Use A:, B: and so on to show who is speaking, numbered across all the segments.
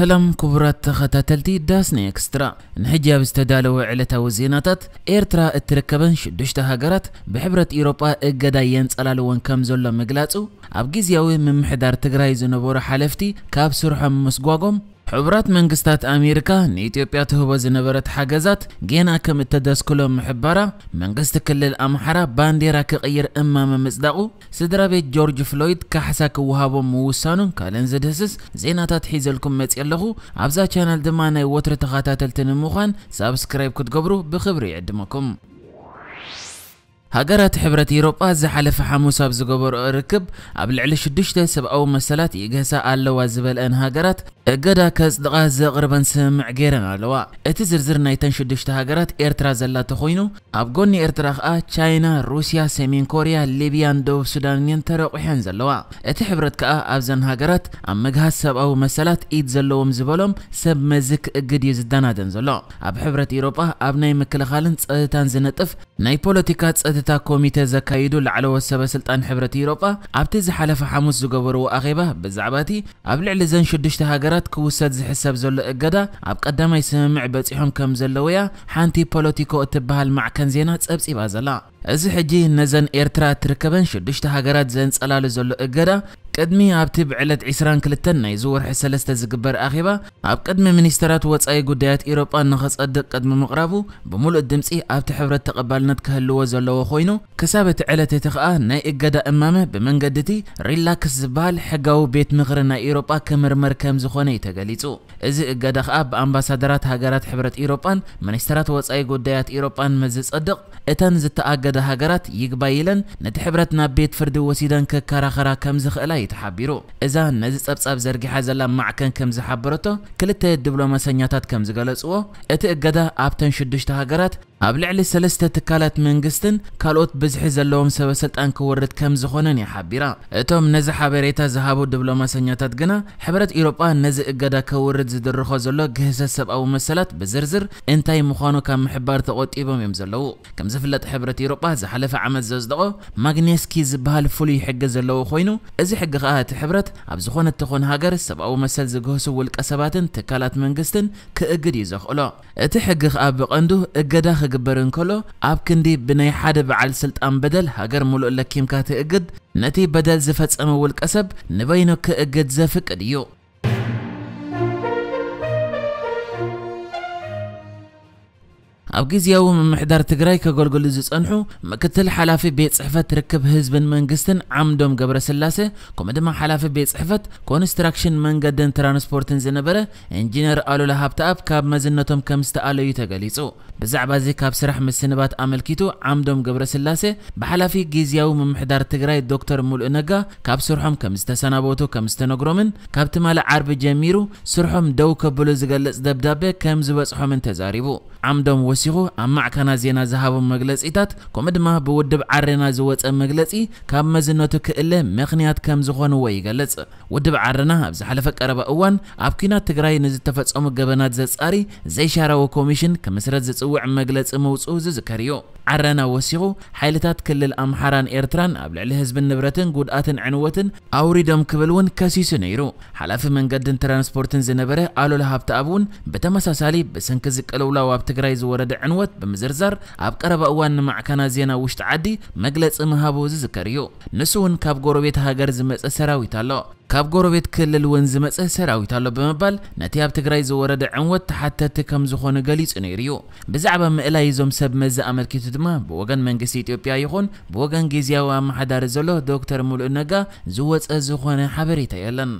A: سلم كبرت خطتلتي داسني اكسترا نحجاب استدالو علتا وزيناتت ايرترا اتركبن شدشتا هاجرت بحبرة ايروبا اقدا ينصلالوان كم زولو مقلاصو اب جزياوي من محدار تقراي زنبور حالفتي كاب سرحم مسقواقم ሕቡራት መንግስታት ኣሜሪካ ንኢትዮጵያ ትህቦ ዝነበረት ሓገዛት ጌና ከም እተደስክሎም ምሕባራ መንግስቲ ክልል ኣምሓራ ባንዴራ ክቕይር እማመ ምጽዳቑ ስድራ ቤት ጆርጅ ፍሎይድ ካሕሳ ክወሃቦም ምውሳኑን ካልእን ዝድህስስ ዜናታት ሒዘልኩም መጺእ ኣለኹ ኣብዛ ቻናል ድማ ናይ ወትሪ ተኸታተልቲ ንምዃን ሳብስክራይብ ክትገብሩ ብክብሪ ይዕድመኩም ሃገራት ሕብረት ኤውሮጳ ዝሓለፈ ሓሙስ ኣብ ዝገበርኦ ርክብ ኣብ ልዕሊ 6 ሰብኣዊ መሰላት ይገሳ ኣለዋ ዝበልአን ሃገራት እገዳ ከፅድቓ ዘቕርበን ስምምዕ ገይረን ኣለዋ እቲ ዝርዝር ናይተን 6 ሃገራት ኤርትራ ዘላተ ኮይኑ ኣብ ጎኒ ኤርትራ ከዓ ቻይና ሩስያ ሰሜን ኮርያ ሊብያን ደቡብ ሱዳንን ተረቑሐን ዘለዋ እቲ ሕብረት ከዓ ኣብዘን ሃገራት ኣብ ምግሃስ ሰብኣዊ መሰላት ኢድ ዘለዎም ዝበሎም ሰብ መዚ ክእግድ እዩ ዝደናደን ዘሎ ኣብ ሕብረት ኤውሮጳ ኣብ ናይ ምክልኻልን ፀጥታን ዝነጥፍ ናይ ፖለቲካ ፀጥ زتتا كوميتا زكايدو لعلو السبا سلطان حبرت يروبا ابتي زحلف حموس زغبرو اغيبا بزعباتي ابلع لزن شدشت هاجرات كوسات زحساب زول اغدا اب قدام يسمع بصيحهم كم زلويا حانتي بوليتيكو اتبهال مع كنزينا صبصي بازلا ازي حجي نزن ايرترا تركبن شدشت هاجرات زن صلال زول اغدا قدمي أبتب علة عسران كلتنا يزور حسلستة زقبر أخيبا أب قدمي منيسترات واتساي قديات إيروبا نخص أدق قدم مقرابو بمولو الدمسي أب تحبر التقبالنا تكهلو وزولو وخوينو كسابة علة تخاء ناي إقادة أمامة بمن قدتي ريلاكس زبال حقاو بيت مغرنا إيروبا كمرمر كمزخواني تقاليتو إزي إقادة خاء بأمباسادرات هاقرات حبرت إيروبا منيسترات واتساي قديات إيروبا مزيس أدق إتان زتا أقادة هاقرات يقبايلن نتحبرتنا بيت فردو وسيدان ككاراخرا كمزخ إلاي ተሓቢሩ እዛ ነዚ ጸብጻብ ዘርጊሓ ዘላ ማዕከን ከም ዝሓበረቶ ክልተ ዲፕሎማሰኛታት ከም ዝገለጽዎ እቲ እገዳ ኣብተን ሽዱሽተ ሃገራት اب لعلي سلسته تكالات منغستن كالوت بزح زلوم سبب سلطان كورد كم زخونن يا حبيرا اتوم نز حبريتا زهابو دبلوماسياتات غنا حبرت اوروبا نز اغدا كورد زدرخو زلو غهس سب او مسلات بزرزر انتاي مخانو كم حبار تقطيبم يم زلو كم زفلت حبرت اوروبا زحلف عمل ززدقو ماغنيسكي زبال فولي حق زلو خوينو ازي حق قاهت حبرت اب زخونت تخون هاجر سب او مسل زغهس ولق سباتن تكالات منغستن كاغد يزخلو اتي حق خاب قندو اقدا خقبر انكلو اب كندي بناي حاد بعال سلطان بدل هاجر مولو لكيم كاتي اقد نتي بدل زفت امول اسب نبينو اجد زفك اديو ኣብ ግዜያዊ ምምሕዳር ትግራይ ከገልገሉ ዝፀንሑ ምክትል ሓላፊ ቤት ፅሕፈት ርክብ ህዝብን መንግስትን ዓምዶም ገብረ ስላሴ ከምኡ ድማ ሓላፊ ቤት ፅሕፈት ኮንስትራክሽን መንገድን ትራንስፖርትን ዝነበረ ኢንጂነር ኣሉላ ሃብተኣብ ካብ መዝነቶም ከም ዝተኣለዩ ተገሊጹ ብዛዕባ እዚ ካብ ስራሕ ምስንባት ኣመልኪቱ ዓምዶም ገብረ ስላሴ ብሓላፊ ግዜያዊ ምምሕዳር ትግራይ ዶክተር ሙሉእ ነጋ ካብ ስርሖም ከም ዝተሰናበቱ ከም ዝተነግሮምን ካብቲ ማለ ዓርቢ ጀሚሩ ስርሖም ደው ከብሉ ዝገልጽ ደብዳቤ ከም ዝበጽሖምን ተዛሪቡ ዓምዶም وسيخو أما عكنا زينا زهاب مجلس إتات كمد ما بودب عرنا زوات مجلسي كم مزنتو كإلا مخنيات كم زخون ويجلس ودب عرنا بزحلفك أربع أوان أبكينا تجري نزت تفتس أم جبنات زت أري زي شارو كوميشن كمسرات زت أوع مجلس موسو زكريو عرنا وسيخو حالتات كل الأمحران إيرتران قبل الهزب النبرتن جودات عنوة أوريدم كبلون كاسيس نيرو حلف من قدن ترانسبورتن زنبرة قالوا لها بتأبون بتمسا سالي بسنكزك الأولى وابتجري زورد ንዕደ ዕንወት ብምዝርዛር ኣብ ቀረባ እዋን ንማዕከና ዜና ውሽጢ ዓዲ መግለፂ ምሃቦ ዝዝከር እዩ ንሱ እውን ካብ ጎረቤት ሃገር ዝመፀ ሰራዊት ኣሎ ካብ ጎረቤት ክልል እውን ዝመፀ ሰራዊት ኣሎ ብምባል ነቲ ኣብ ትግራይ ዝወረደ ዕንወት ተሓተቲ ከም ዝኾነ ገሊፁ ነይሩ እዩ ብዛዕባ ምእላይ እዞም ሰብ መዚ ኣመልኪቱ ድማ ብወገን መንግስቲ ኢትዮጵያ ይኹን ብወገን ግዜያዊ ኣመሓዳሪ ዘሎ ዶክተር ሙሉእ ነጋ ዝወፀ ዝኾነ ሓበሬታ የለን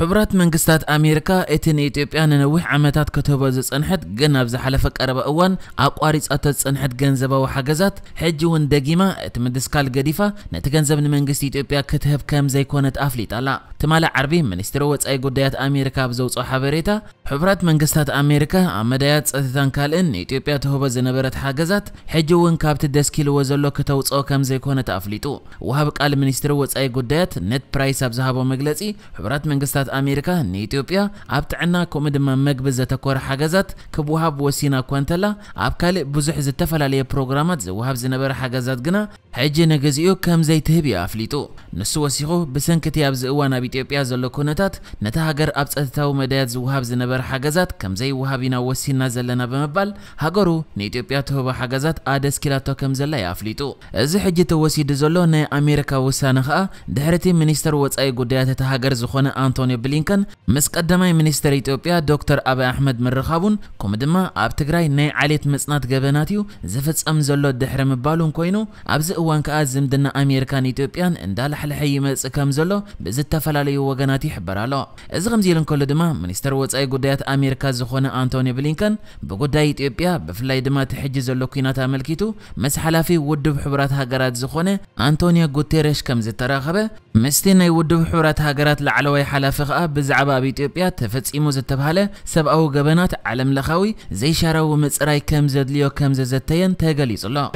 A: ሕቡራት መንግስታት ኣሜሪካ እቲ ንኢትዮጵያ ንነዊሕ ዓመታት ከተቦ ዝፀንሐት ግን ኣብ ዝሓለፈ ቀረበ እዋን ኣቋሪፃቶ ዝፀንሐት ገንዘባዊ ሓገዛት ሕጂ እውን ደጊማ እቲ ምድስካል ገዲፋ ነቲ ገንዘብ ንመንግስቲ ኢትዮጵያ ክትህብ ከም ዘይኮነት ኣፍሊጣ ኣላ ትማሊ ዓርቢ ሚኒስትሪ ወፃኢ ጉዳያት ኣሜሪካ ኣብ ዘውፅኦ ሓበሬታ ሕቡራት መንግስታት ኣሜሪካ ኣብ መዳያት ፀጥታን ካልእን ንኢትዮጵያ ትህቦ ዝነበረት ሓገዛት ሕጂ እውን ካብቲ ደስኪልዎ ዘሎ ክተውፅኦ ከም ዘይኮነት ኣፍሊጡ ውሃብ ቃል ሚኒስትሪ ወፃኢ ጉዳያት ነት ፕራይስ ኣብ ዝሃቦ መግለፂ ሕቡራት መንግስታት ኣሜሪካ ንኢትዮጵያ ኣብ ጥዕና ከምኡ ድማ መግቢ ዘተኮረ ሓገዛት ክወሃብ ወሲና እኳ እንተላ ኣብ ካልእ ብዙሕ ዝተፈላለየ ፕሮግራማት ዝወሃብ ዝነበረ ሓገዛት ግና ሕጂ ንግዚኡ ከም ዘይትህብ እዩ ኣፍሊጡ ንሱ ወሲኹ ብሰንኪ እቲ ኣብዚ እዋን ኣብ ኢትዮጵያ ዘሎ ኩነታት ነቲ ሃገር ኣብ ፀጥታዊ መዳያት ዝወሃብ ዝነበረ ሓገዛት ከም ዘይወሃብ ኢና ወሲና ዘለና ብምባል ሃገሩ ንኢትዮጵያ ትህቦ ሓገዛት ኣደስኪላቶ ከም ዘላ እዩ ኣፍሊጡ እዚ ሕጂ ተወሲዱ ዘሎ ናይ ኣሜሪካ ውሳነ ከዓ ድሕርቲ ሚኒስተር ወፃኢ ጉዳያት እቲ ሃገር ዝኾነ ኣንቶኒ ብሊንከን ምስ ቀዳማይ ሚኒስተር ኢትዮጵያ ዶክተር ኣብይ ኣሕመድ ምርኻቡን ከምኡ ድማ ኣብ ትግራይ ናይ ዓሌት መፅናት ገበናት እዩ ዝፍፀም ዘሎ ድሕሪ ምባሉን ኮይኑ ኣብዚ እዋን ከዓ ዝምድና ኣሜሪካን ኢትዮጵያን እንዳላሕልሐ ይመፅእ ከም ዘሎ ብዝተፈላለዩ ወገናት ይሕበር ኣሎ እዚ ከምዚ ኢሉ እንከሎ ድማ ሚኒስተር ወፃኢ ጉዳያት ኣሜሪካ ዝኾነ ኣንቶኒ ብሊንከን ብጉዳይ ኢትዮጵያ ብፍላይ ድማ ትሕጂ ዘሎ ኩናት ኣመልኪቱ ምስ ሓላፊ ውድብ ሕቡራት ሃገራት ዝኾነ ኣንቶኒዮ ጉቴሬሽ ከም ዝተረኸበ ምስቲ ናይ ውድብ ሕቡራት ሃገራት ላዕለዋይ ሓላፊ فقه بزعباب ايطيوبيا تفتسيمو زتبهالة سب او غبنات عالم لخاوي زي شارو ومصراي كم زدليو كم زتين تغاليز الله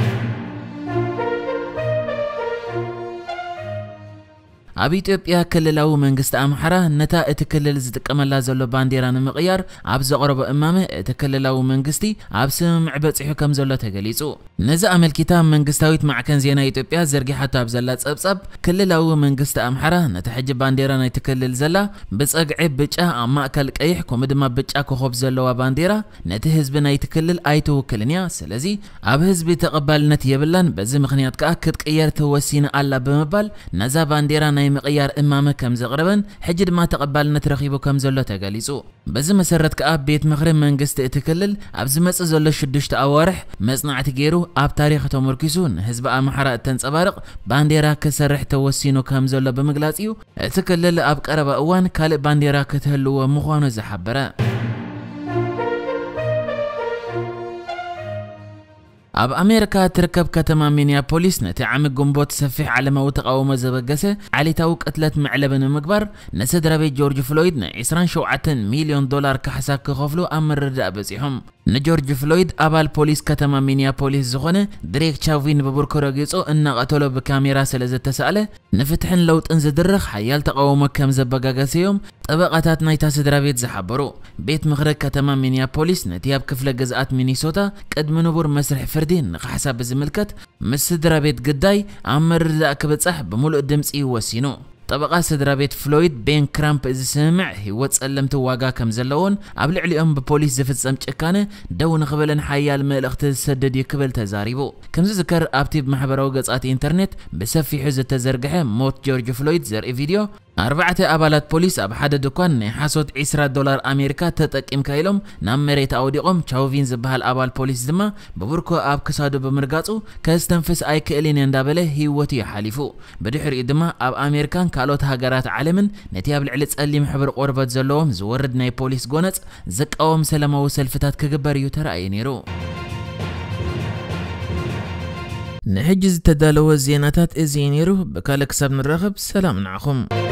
A: أبي تبقى كللاو من قست أمحرة نتا زد زتكمل زلو بانديران مقيار عبز قرب أمامه اتكللاو من قستي عبسم عبت صحو كم زلو تجلسو نزا أمل كتاب من قستاويت مع كان زينا يتبقى زرقي حتى بزلات سبسب كللاو من قست أمحرة حج بانديران يتكلل زلا بس أقعب بجأ أم ما مأكل قيح كومدما بجأ كخوب زلو بانديرا نتي هزبنا يتكلل أي توكلنيا سلازي أب حزب تقبل نتي يبلن بزي مخنيات كأكد قيار توسين ألا بمبل نزا بانديران ናይ ምቕያር እማመ ከም ዘቕረበን ሕጂ ድማ ተቐባልነት ረኺቡ ከም ዘሎ ተገሊጹ በዚ መሰረት ከዓ ቤት ምኽሪ መንግስቲ እቲ ክልል ኣብ ዝመፅእ ዘሎ ሽዱሽተ ኣዋርሕ መፅናዕቲ ገይሩ ኣብ ታሪክ ተመርኪሱ ንህዝቢ ኣምሓራ እተንፀባርቕ ባንዴራ ክሰርሕ ተወሲኑ ከም ዘሎ ብምግላጽ እዩ እቲ ክልል ኣብ ቀረባ እዋን ካልእ ባንዴራ ክትህልዎ ምዃኑ ዝሓበረ اب امریكا ترکب کتما مینیاپولیس نتی عم جنبوت سفیح علما و تقاوم زبگسه علی توق اتلت معلبن مقبر نسدرابی جورج فلوید نه عسران شوعتن میلیون دلار که حساب امر رده بزیم. نجورج فلويد أبال بوليس كتما مينيابوليس زغنة دريك تشافين ببركورا جيسو إن قتلو بكاميرا سلزة تسأله نفتحن لو تنز درخ حيال تقاوم كم زبقاقاسيوم طبقاتات نايتا سدرا بيت زحبرو بيت مغرق كتما مينيابوليس نتياب كفلة جزءات مينيسوتا قد منبور مسرح فردين نق حساب زملكت مس سدرا بيت قداي عمر ذاك بتصح بملء الدمسي وسينو طبقة سدرا بيت فلويد بين كرامب إذا سمع هو تسألم تواقع كم زلون قبل عليهم ببوليس زفت سمت أكانه دو نقبلن حيال ملأخت سدد يقبل تزاريبو كم ذكر أبتي بمحبرو قصات إنترنت في حزة تزرقه موت جورج فلويد زر فيديو أربعة أبالات بوليس أب حدا دكان نحاسوت عشرة دولار أمريكا تتك كايلوم نام مريت أوديقهم تشاوفين زبها الأبال بوليس دما ببركو أب كسادو بمرقاتو كاستنفس أي كإلين يندابله هي وتي حالفو بدحر إدما أب أمريكان ካልኦት ሃገራት ዓለምን ነቲ ኣብ ልዕሊ ጸሊም ሕብሪ ቆርበት ዘለዎም ዝወርድ ናይ ፖሊስ ጎነጽ ዘቃወም ሰላማዊ ሰልፍታት ክግበር እዩ ተራእዩ ነይሩ ንሕጂ ዝተዳለወ ዜናታት እዚ ነይሩ ብካልእ ክሳብ ንራኸብ ሰላም ንዓኹም